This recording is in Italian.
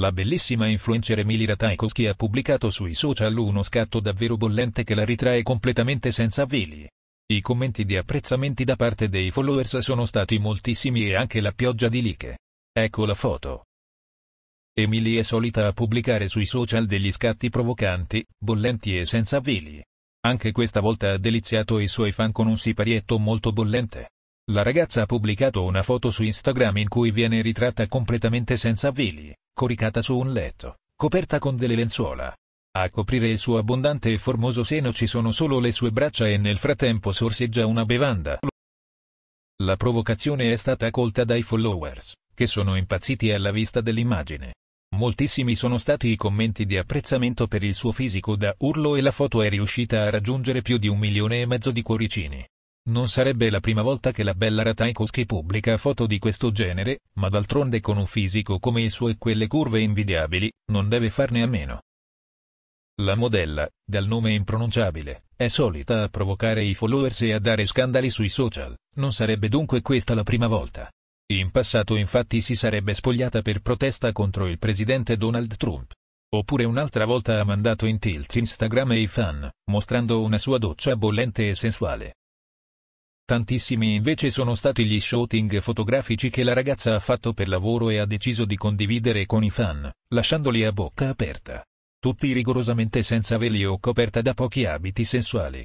La bellissima influencer Emily Tchaikovsky ha pubblicato sui social uno scatto davvero bollente che la ritrae completamente senza veli. I commenti di apprezzamenti da parte dei followers sono stati moltissimi e anche la pioggia di liche. Ecco la foto. Emily è solita a pubblicare sui social degli scatti provocanti, bollenti e senza veli. Anche questa volta ha deliziato i suoi fan con un siparietto molto bollente. La ragazza ha pubblicato una foto su Instagram in cui viene ritratta completamente senza veli coricata su un letto, coperta con delle lenzuola. A coprire il suo abbondante e formoso seno ci sono solo le sue braccia e nel frattempo sorseggia una bevanda. La provocazione è stata colta dai followers, che sono impazziti alla vista dell'immagine. Moltissimi sono stati i commenti di apprezzamento per il suo fisico da urlo e la foto è riuscita a raggiungere più di un milione e mezzo di cuoricini. Non sarebbe la prima volta che la bella Ratajkowski pubblica foto di questo genere, ma d'altronde con un fisico come il suo e quelle curve invidiabili, non deve farne a meno. La modella, dal nome impronunciabile, è solita a provocare i followers e a dare scandali sui social, non sarebbe dunque questa la prima volta. In passato infatti si sarebbe spogliata per protesta contro il presidente Donald Trump. Oppure un'altra volta ha mandato in tilt Instagram e i fan, mostrando una sua doccia bollente e sensuale. Tantissimi invece sono stati gli shooting fotografici che la ragazza ha fatto per lavoro e ha deciso di condividere con i fan, lasciandoli a bocca aperta. Tutti rigorosamente senza veli o coperta da pochi abiti sensuali.